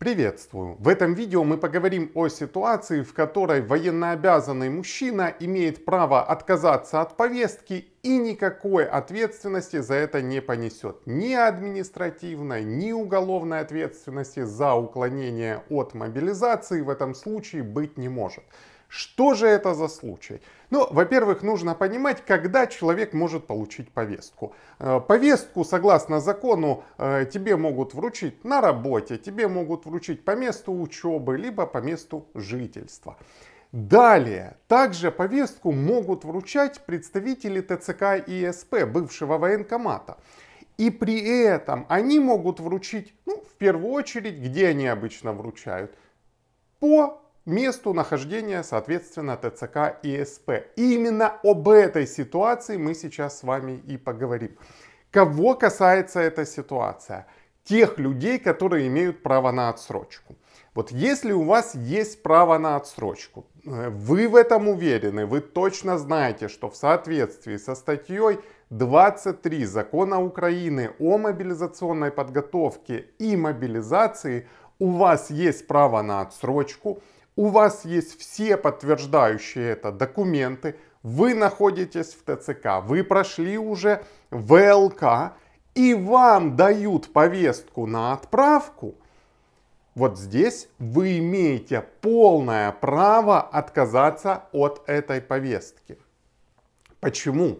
Приветствую! В этом видео мы поговорим о ситуации, в которой военнообязанный мужчина имеет право отказаться от повестки и никакой ответственности за это не понесет. Ни административной, ни уголовной ответственности за уклонение от мобилизации в этом случае быть не может. Что же это за случай? Ну, во-первых, нужно понимать, когда человек может получить повестку. Э, повестку, согласно закону, э, тебе могут вручить на работе, тебе могут вручить по месту учебы, либо по месту жительства. Далее, также повестку могут вручать представители ТЦК и СП, бывшего военкомата. И при этом они могут вручить, ну, в первую очередь, где они обычно вручают? По месту нахождения, соответственно, ТЦК и СП. И именно об этой ситуации мы сейчас с вами и поговорим. Кого касается эта ситуация? Тех людей, которые имеют право на отсрочку. Вот если у вас есть право на отсрочку, э, вы в этом уверены, вы точно знаете, что в соответствии со статьей 23 Закона Украины о мобилизационной подготовке и мобилизации у вас есть право на отсрочку, у вас есть все подтверждающие это документы, вы находитесь в ТЦК, вы прошли уже ВЛК, и вам дают повестку на отправку, вот здесь вы имеете полное право отказаться от этой повестки. Почему?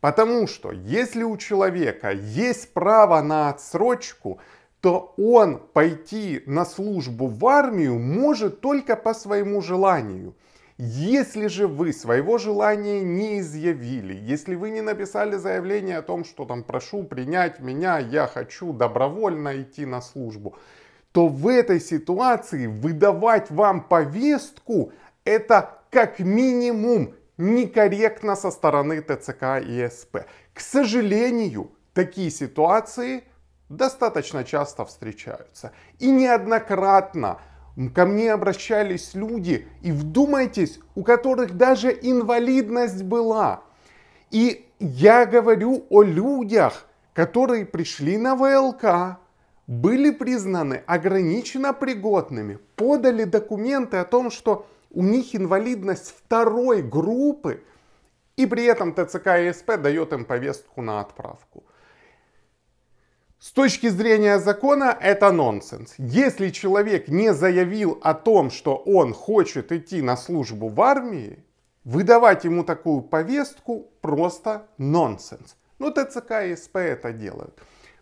Потому что если у человека есть право на отсрочку, то он пойти на службу в армию может только по своему желанию. Если же вы своего желания не изъявили, если вы не написали заявление о том, что там прошу принять меня, я хочу добровольно идти на службу, то в этой ситуации выдавать вам повестку это как минимум некорректно со стороны ТЦК и СП. К сожалению, такие ситуации достаточно часто встречаются. И неоднократно ко мне обращались люди, и вдумайтесь, у которых даже инвалидность была. И я говорю о людях, которые пришли на ВЛК, были признаны ограниченно пригодными, подали документы о том, что у них инвалидность второй группы, и при этом ТЦК и СП дает им повестку на отправку. С точки зрения закона это нонсенс. Если человек не заявил о том, что он хочет идти на службу в армии, выдавать ему такую повестку просто нонсенс. Ну, ТЦК и СП это делают.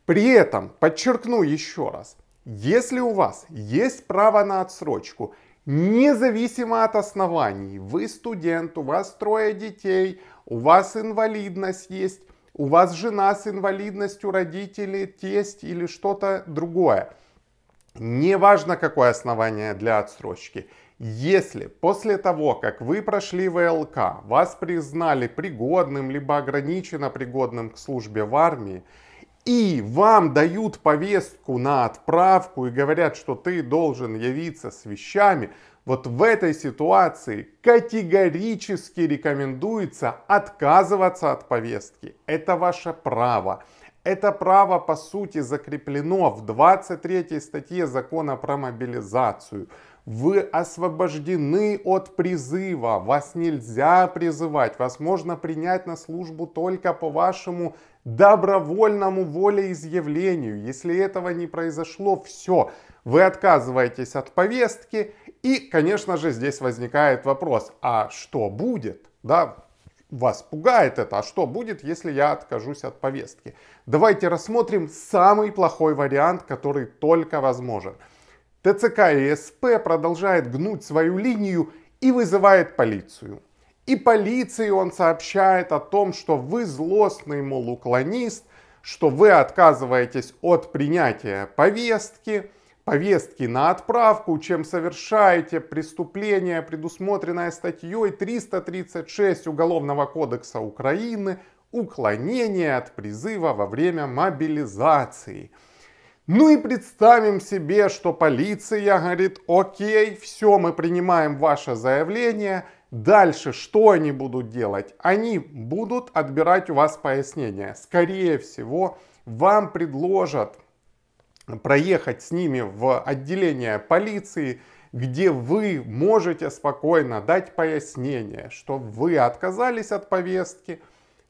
При этом, подчеркну еще раз, если у вас есть право на отсрочку, независимо от оснований, вы студент, у вас трое детей, у вас инвалидность есть, у вас жена с инвалидностью, родители, тесть или что-то другое. Неважно, какое основание для отсрочки. Если после того, как вы прошли ВЛК, вас признали пригодным, либо ограниченно пригодным к службе в армии, и вам дают повестку на отправку и говорят, что ты должен явиться с вещами, вот в этой ситуации категорически рекомендуется отказываться от повестки. Это ваше право. Это право, по сути, закреплено в 23 статье закона про мобилизацию. Вы освобождены от призыва, вас нельзя призывать, вас можно принять на службу только по вашему добровольному волеизъявлению. Если этого не произошло, все, вы отказываетесь от повестки. И, конечно же, здесь возникает вопрос, а что будет? Да, вас пугает это, а что будет, если я откажусь от повестки? Давайте рассмотрим самый плохой вариант, который только возможен. ТЦК и СП продолжает гнуть свою линию и вызывает полицию. И полиции он сообщает о том, что вы злостный, мол, уклонист, что вы отказываетесь от принятия повестки, повестки на отправку, чем совершаете преступление, предусмотренное статьей 336 Уголовного кодекса Украины, уклонение от призыва во время мобилизации – ну и представим себе, что полиция говорит, окей, все, мы принимаем ваше заявление. Дальше что они будут делать? Они будут отбирать у вас пояснения. Скорее всего, вам предложат проехать с ними в отделение полиции, где вы можете спокойно дать пояснение, что вы отказались от повестки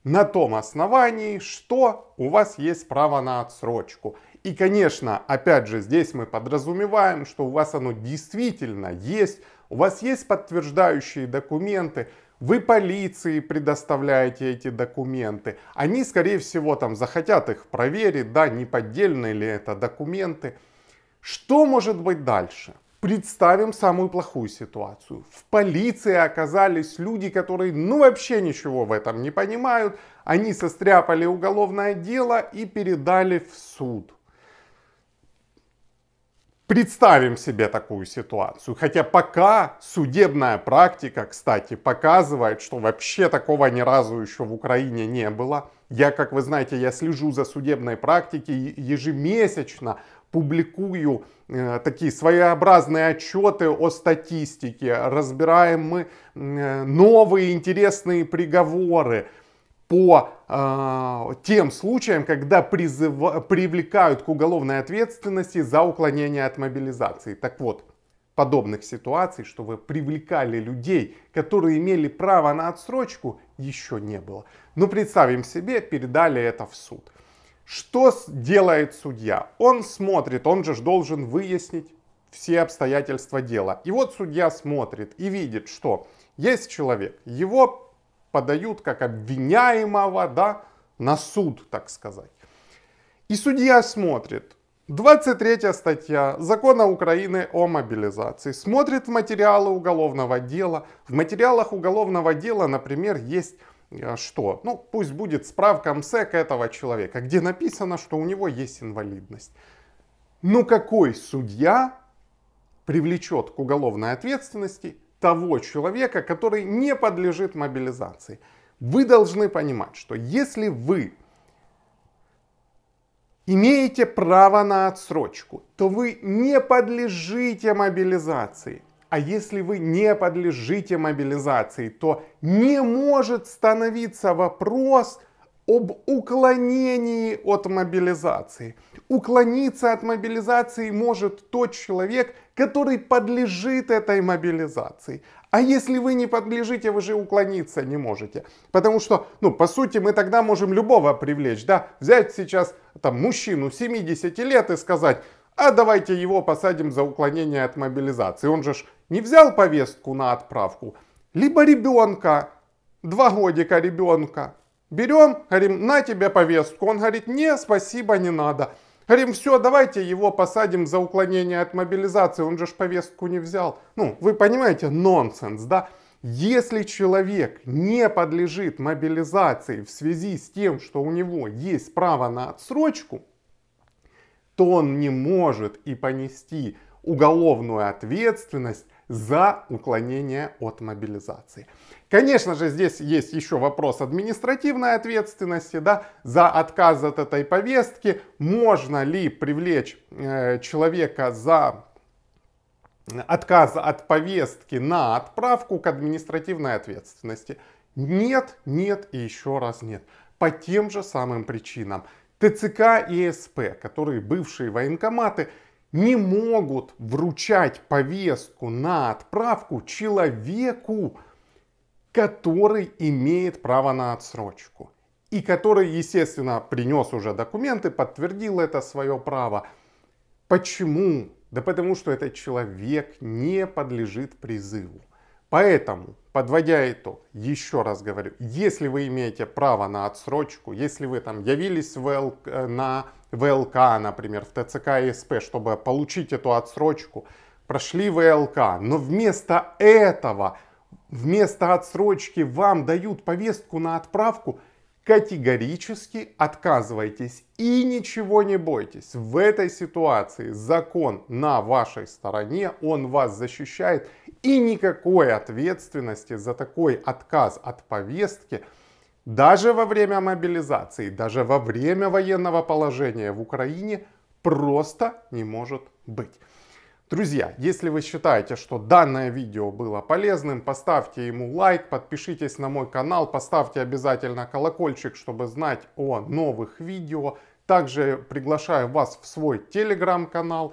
на том основании, что у вас есть право на отсрочку. И, конечно, опять же, здесь мы подразумеваем, что у вас оно действительно есть, у вас есть подтверждающие документы, вы полиции предоставляете эти документы. Они, скорее всего, там захотят их проверить, да, не поддельные ли это документы. Что может быть дальше? Представим самую плохую ситуацию. В полиции оказались люди, которые ну вообще ничего в этом не понимают. Они состряпали уголовное дело и передали в суд. Представим себе такую ситуацию. Хотя пока судебная практика, кстати, показывает, что вообще такого ни разу еще в Украине не было. Я, как вы знаете, я слежу за судебной практикой ежемесячно публикую э, такие своеобразные отчеты о статистике, разбираем мы э, новые интересные приговоры, по э, тем случаям, когда призыв, привлекают к уголовной ответственности за уклонение от мобилизации. Так вот, подобных ситуаций, что вы привлекали людей, которые имели право на отсрочку, еще не было. Но ну, представим себе, передали это в суд. Что делает судья? Он смотрит, он же должен выяснить все обстоятельства дела. И вот судья смотрит и видит, что есть человек, его подают как обвиняемого да, на суд, так сказать. И судья смотрит, 23 статья Закона Украины о мобилизации смотрит в материалы уголовного дела. В материалах уголовного дела, например, есть э, что? Ну, пусть будет справка МСЭК этого человека, где написано, что у него есть инвалидность. Ну, какой судья привлечет к уголовной ответственности того человека, который не подлежит мобилизации. Вы должны понимать, что если вы имеете право на отсрочку, то вы не подлежите мобилизации. А если вы не подлежите мобилизации, то не может становиться вопрос об уклонении от мобилизации – Уклониться от мобилизации может тот человек, который подлежит этой мобилизации. А если вы не подлежите, вы же уклониться не можете. Потому что, ну, по сути, мы тогда можем любого привлечь, да? Взять сейчас, там, мужчину 70 лет и сказать, а давайте его посадим за уклонение от мобилизации. Он же ж не взял повестку на отправку. Либо ребенка, два годика ребенка. Берем, говорим, на тебе повестку. Он говорит, не, спасибо, не надо. Рим, все, давайте его посадим за уклонение от мобилизации, он же ж повестку не взял. Ну, вы понимаете, нонсенс, да? Если человек не подлежит мобилизации в связи с тем, что у него есть право на отсрочку, то он не может и понести уголовную ответственность за уклонение от мобилизации. Конечно же, здесь есть еще вопрос административной ответственности, да, за отказ от этой повестки. Можно ли привлечь э, человека за отказ от повестки на отправку к административной ответственности? Нет, нет и еще раз нет. По тем же самым причинам. ТЦК и СП, которые бывшие военкоматы, не могут вручать повестку на отправку человеку, который имеет право на отсрочку и который, естественно, принес уже документы, подтвердил это свое право. Почему? Да потому что этот человек не подлежит призыву. Поэтому, подводя итог, еще раз говорю, если вы имеете право на отсрочку, если вы там явились в на ВЛК, например, в ТЦК и СП, чтобы получить эту отсрочку, прошли ВЛК, но вместо этого, вместо отсрочки вам дают повестку на отправку, категорически отказывайтесь и ничего не бойтесь. В этой ситуации закон на вашей стороне, он вас защищает и никакой ответственности за такой отказ от повестки – даже во время мобилизации, даже во время военного положения в Украине просто не может быть. Друзья, если вы считаете, что данное видео было полезным, поставьте ему лайк, подпишитесь на мой канал, поставьте обязательно колокольчик, чтобы знать о новых видео. Также приглашаю вас в свой телеграм-канал.